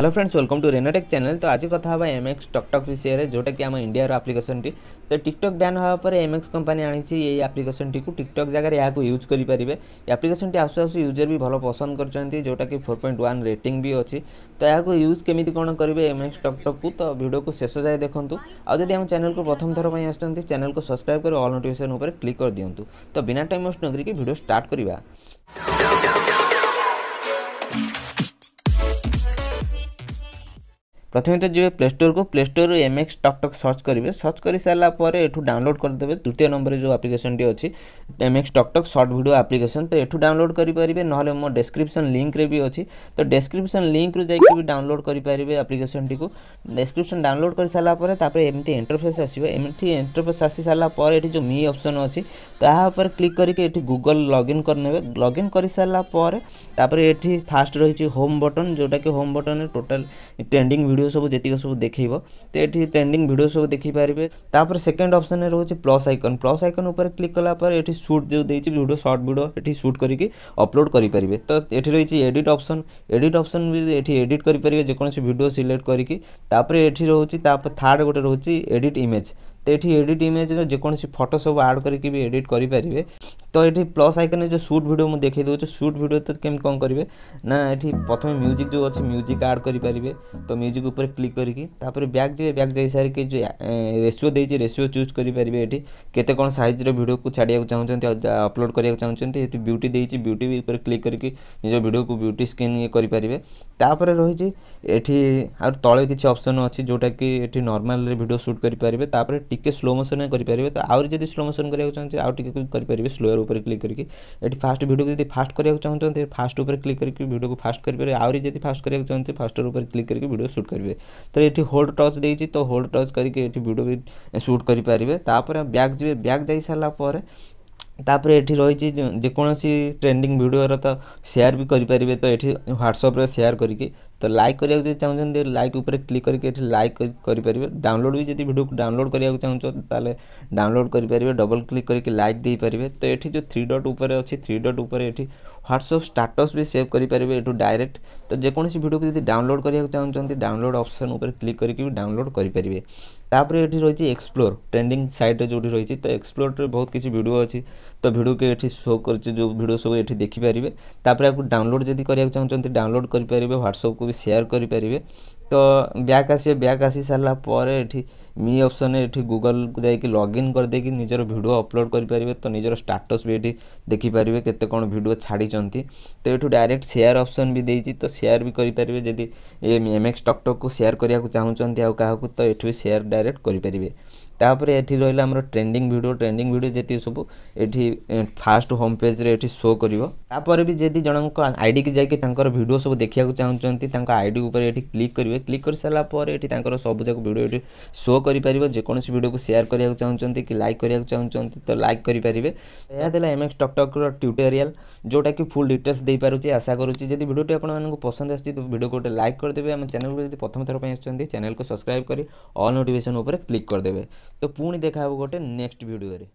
hello friends welcome to Renotech channel তো আজ কথা হবা এমএক্স টকটক বিষয়ে যেটাকি আমার ইন্ডিয়ার আপ্লিকেসনটি তো টিকটক ব্যান হওয়া পরে এমএক্স কোম্পানি আনিছি এই আপ্লিকেসনটিকে টিকটক জায়গায় এখন ইউজ করে পারে আপ্লিকেসনটি আসু আসু ইউজর বি ভালো পসন্দ করছেন যেটাকি ফোর পয়েন্ট ওয়ান রেটিং বি অছি তো এখন ইউজ কেমিতি কোণ করবে এমএক্স টকটকু তো ভিডিওকে শেষ যায় দেখুন আদি আমার চ্যানেলকে প্রথম থর পাই আসছেন চ্যানেলকে সবসক্রাইব করে অল নোটিফিকেসন উপরে ক্লিক করে দিও তো বিনা টাইম ওয়েস্ট নকরিকি ভিডিও স্টার্ট করা ପ୍ରଥମେ ତ ଯିବେ ପ୍ଲେ ଷ୍ଟୋରକୁ ପ୍ଲେ ଷ୍ଟୋରରୁ M X Tak Tak search କରିବେ ସର୍ଚ୍ଚ କରିସାରିଲା ପରେ ଏଠୁ ଡାଉନଲୋଡ଼ କରିଦେବେ ଦ୍ୱିତୀୟ ନମ୍ବରରେ ଯେଉଁ ଆପ୍ଲିକେସନଟି ଅଛି M X Tak Tak short video application ତ ଏଠୁ ଡାଉନଲୋଡ଼ କରିପାରିବେ ନହେଲେ ମୋ ଡେସ୍କ୍ରିପସନ୍ ଲିଙ୍କରେ ବି ଅଛି ତ ଡେସ୍କ୍ରିପସନ୍ ଲିଙ୍କରୁ ଯାଇକି ବି ଡାଉନଲୋଡ଼ କରିପାରିବେ ଆପ୍ଲିକେସନଟିକୁ ଡେସ୍କ୍ରିପସନ୍ ଡାଉନଲୋଡ଼ କରିସାରିଲା ପରେ ତାପରେ ଏମିତି ଇଣ୍ଟରଫେସ୍ ଆସିବ ଏମିତି ଇଣ୍ଟରଫେସ୍ ଆସିସାରିଲା ପରେ ଏଠି ଯେଉଁ ମି ଅପସନ୍ ଅଛି ତାହା ଉପରେ କ୍ଲିକ୍ କରିକି ଏଠି ଗୁଗଲ ଲଗ୍ଇନ୍ କରିନେବେ ଲଗ୍ଇନ୍ କରିସାରିଲା ପରେ ତାପରେ ଏଠି ଫାଷ୍ଟ ରହିଛି ହୋମ୍ ବଟନ୍ ଯେଉଁଟାକି ହୋମ୍ ବଟନ୍ରେ ଟୋଟାଲ ଟ୍ରେଣ୍ଡିଂ ଭିଡ଼ିଓ ভিডিও সব যেত সব দেখব তো এটি ট্রেন্ডিং ভিডিও সব দেখিপারে তাপরে সেকেন্ড অপসনে রয়েছে প্লস আইকন প্লস আইকন উপরে ক্লিক কলাপরে এটি সুট যে দিয়েছি ভিডিও সর্ট ভিডিও এটি সুট করিকি অপলোড করিপারে তো এটি রয়েছে এডিট অপসন এডিট অপসন বি এটি এডিট করিপারে যেকোনসি ভিডিও সিলেক্ট করিকি তাপরে এটি রয়েছে তাপরে থার্ড গোটে রয়েছে এডিট ইমেজ তো এটি এডিট ইমেজর যেকোনসি ফটো সব আড করিকি বি এডিট করিপারে ତ ଏଠି ପ୍ଲସ୍ ଆଇକନ୍ ଯେଉଁ ସୁଟ୍ ଭିଡ଼ିଓ ମୁଁ ଦେଖାଇ ଦେଉଛି ସୁଟ୍ ଭିଡ଼ିଓ ତ କେମିତି କ'ଣ କରିବେ ନା ଏଠି ପ୍ରଥମେ ମ୍ୟୁଜିକ୍ ଯେଉଁ ଅଛି ମ୍ୟୁଜିକ୍ ଆଡ଼୍ କରିପାରିବେ ତ ମ୍ୟୁଜିକ୍ ଉପରେ କ୍ଲିକ୍ କରିକି ତାପରେ ବ୍ୟାକ୍ ଯିବେ ବ୍ୟାକ୍ ଯାଇ ସାରିକି ଯେଉଁ ରେସିଓ ଦେଇଛି ରେସିଓ ଚୁଜ୍ କରିପାରିବେ ଏଠି କେତେ କ'ଣ ସାଇଜ୍ର ଭିଡ଼ିଓକୁ ଛାଡ଼ିବାକୁ ଚାହୁଁଛନ୍ତି ଅପଲୋଡ଼ କରିବାକୁ ଚାହୁଁଛନ୍ତି ଏଠି ବିୟୁଟି ଦେଇଛି ବିୟୁଟି ଉପରେ କ୍ଲିକ୍ କରିକି ନିଜ ଭିଡ଼ିଓକୁ ବିୟୁଟି ସ୍କିନ୍ ଇଏ କରିପାରିବେ ତାପରେ ରହିଛି ଏଠି ଆଉ ତଳେ କିଛି ଅପସନ୍ ଅଛି ଯେଉଁଟାକି ଏଠି ନର୍ମାଲରେ ଭିଡ଼ିଓ ସୁଟ୍ କରିପାରିବେ ତାପରେ ଟିକେ ସ୍ଲୋ ମୋସନ୍ରେ କରିପାରିବେ ତ ଆହୁରି ଯଦି ସ୍ଲୋ ମୋସନ୍ କରିବାକୁ ଚାହୁଁଛନ୍ତି ଆଉ ଟିକେ କରିପାରିବେ ସ୍ଲୋରେ ତାର ଉପରେ କ୍ଲିକ୍ କରିକି ଏଠି ଫାଷ୍ଟ ଭିଡ଼ିଓକୁ ଯଦି ଫାଷ୍ଟ କରିବାକୁ ଚାହୁଁଛନ୍ତି ଫାଷ୍ଟ ଉପରେ କ୍ଲିକ୍ କରିକି ଭିଡ଼ିଓକୁ ଫାଷ୍ଟ କରିପାରିବେ ଆହୁରି ଯଦି ଫାଷ୍ଟ କରିବାକୁ ଚାହୁଁଛନ୍ତି ଫାଷ୍ଟ ଉପରେ କ୍ଲିକ୍ କରିକି ଭିଡ଼ିଓ ସୁଟ୍ କରିବେ ତ ଏଠି ହୋଲ୍ଡ ଟଚ୍ ଦେଇଛି ତ ହୋଲ୍ଡ ଟଚ୍ କରିକି ଏଠି ଭିଡ଼ିଓ ବି ସୁଟ୍ କରିପାରିବେ ତାପରେ ବ୍ୟାକ୍ ଯିବେ ବ୍ୟାକ୍ ଯାଇ ସାରିଲା ପରେ ତାପରେ ଏଠି ରହିଛି ଯେକୌଣସି ଟ୍ରେଣ୍ଡିଂ ଭିଡ଼ିଓର ତ ସେୟାର ବି କରିପାରିବେ ତ ଏଠି ହ୍ୱାଟ୍ସଆପ୍ରେ ସେୟାର କରିକି तो लाइक करा चाहते लाइक उपर क्लिक करके लाइक करेंगे डाउनलोड भी जब भिडियो को डाउनलोड करा चाहते डाउनलोड करेंगे डबल क्लिक करके लाइक दे पारे तो ये जो थ्री डट उपर अच्छे थ्री डट उपर ये ह्वाट्सअप स्टाटस भी सेव करेंगे यू डायरेक्ट तो जो भिडियो को डाउनलोड करा चाहते डाउनलोड अप्सन क्लिक करके डाउनलोड करेंगे तापर ये रही एक्सप्लोर ट्रेडिंग सैट्रे जो भी रही तो एक्सप्लोर में बहुत किसी भिड अच्छी तो भिडियो के शो कर जो भिड सब ये देखिपारे आपको डाउनलोड जब चाहते डाउनलोड करेंगे ह्वाट्सअप को भी सेयार करेंगे ତ ବ୍ୟାକ୍ ଆସିବେ ବ୍ୟାକ୍ ଆସି ସାରିଲା ପରେ ଏଠି ମି ଅପସନ୍ରେ ଏଠି ଗୁଗଲ୍କୁ ଯାଇକି ଲଗ୍ଇନ୍ କରିଦେଇକି ନିଜର ଭିଡ଼ିଓ ଅପଲୋଡ଼୍ କରିପାରିବେ ତ ନିଜର ଷ୍ଟାଟସ୍ ବି ଏଠି ଦେଖିପାରିବେ କେତେ କ'ଣ ଭିଡ଼ିଓ ଛାଡ଼ିଛନ୍ତି ତ ଏଠୁ ଡାଇରେକ୍ଟ ସେୟାର୍ ଅପସନ୍ ବି ଦେଇଛି ତ ସେୟାର୍ ବି କରିପାରିବେ ଯଦି ଏମ୍ ଏକ୍ସ ଟକ୍ଟକ୍କୁ ସେୟାର୍ କରିବାକୁ ଚାହୁଁଛନ୍ତି ଆଉ କାହାକୁ ତ ଏଠୁ ବି ସେୟାର୍ ଡାଇରେକ୍ଟ କରିପାରିବେ ତାପରେ ଏଠି ରହିଲା ଆମର ଟ୍ରେଣ୍ଡିଂ ଭିଡ଼ିଓ ଟ୍ରେଣ୍ଡିଂ ଭିଡ଼ିଓ ଯେତିକି ସବୁ ଏଠି ଫାଷ୍ଟ ହୋମ୍ ପେଜ୍ରେ ଏଠି ଶୋ କରିବ ତାପରେ ବି ଯଦି ଜଣଙ୍କ ଆଇଡ଼ିକି ଯାଇକି ତାଙ୍କର ଭିଡ଼ିଓ ସବୁ ଦେଖିବାକୁ ଚାହୁଁଛନ୍ତି ତାଙ୍କ ଆଇଡ଼ି ଉପରେ ଏଠି କ୍ଲିକ୍ କରିବେ କ୍ଲିକ୍ କରିସାରିଲା ପରେ ଏଠି ତାଙ୍କର ସବୁଯାକ ଭିଡ଼ିଓ ଏଠି ଶୋ କରିପାରିବ ଯେକୌଣସି ଭିଡ଼ିଓକୁ ସେୟାର କରିବାକୁ ଚାହୁଁଛନ୍ତି କି ଲାଇକ୍ କରିବାକୁ ଚାହୁଁଛନ୍ତି ତ ଲାଇକ୍ କରିପାରିବେ ଏହା ଥିଲା ଏମ୍ଏକ୍ସ ଟକ୍ଟକ୍ର ଟ୍ୟୁଟୋରିଆଲ୍ ଯେଉଁଟାକି ଫୁଲ୍ ଡିଟେଲ୍ସ ଦେଇପାରୁଛି ଆଶା କରୁଛି ଯଦି ଭିଡ଼ିଓଟି ଆପଣମାନଙ୍କୁ ପସନ୍ଦ ଆସିଛି ତ ଭିଡ଼ିଓକୁ ଗୋଟେ ଲାଇକ୍ କରିଦେବେ ଆମ ଚ୍ୟାନେଲକୁ ଯଦି ପ୍ରଥମ ଥର ପାଇଁ ଆସିଛନ୍ତି ଚ୍ୟାନେଲକୁ ସବସ୍କ୍ରାଇବ୍ କରି ଅଲ୍ ନୋଟିଫିକେସନ୍ ଉପରେ କ୍ଲିକ୍ କରିଦେବେ ତ ପୁଣି ଦେଖା ହେବ ଗୋଟେ ନେକ୍ସଟ ଭିଡ଼ିଓରେ